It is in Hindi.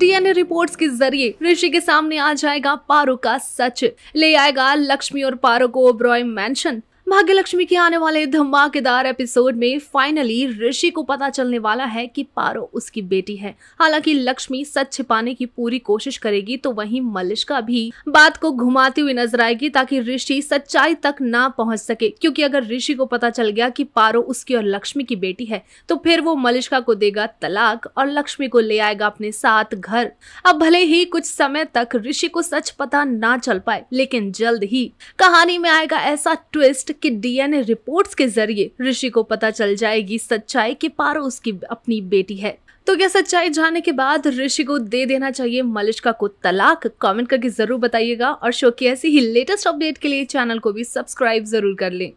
डीएनए रिपोर्ट्स के जरिए ऋषि के सामने आ जाएगा पारो का सच ले आएगा लक्ष्मी और पारो को ओब्रॉय मैंशन भाग्यलक्ष्मी के आने वाले धमाकेदार एपिसोड में फाइनली ऋषि को पता चलने वाला है कि पारो उसकी बेटी है हालांकि लक्ष्मी सच छिपाने की पूरी कोशिश करेगी तो वहीं मलिश्का भी बात को घुमाती हुई नजर आएगी ताकि ऋषि सच्चाई तक ना पहुंच सके क्योंकि अगर ऋषि को पता चल गया कि पारो उसकी और लक्ष्मी की बेटी है तो फिर वो मलिश्का को देगा तलाक और लक्ष्मी को ले आएगा अपने साथ घर अब भले ही कुछ समय तक ऋषि को सच पता ना चल पाए लेकिन जल्द ही कहानी में आएगा ऐसा ट्विस्ट के डीएनए रिपोर्ट्स के जरिए ऋषि को पता चल जाएगी सच्चाई के पारो उसकी अपनी बेटी है तो क्या सच्चाई जाने के बाद ऋषि को दे देना चाहिए मलिश्का को तलाक कमेंट करके जरूर बताइएगा और शो की ऐसी ही लेटेस्ट अपडेट के लिए चैनल को भी सब्सक्राइब जरूर कर लें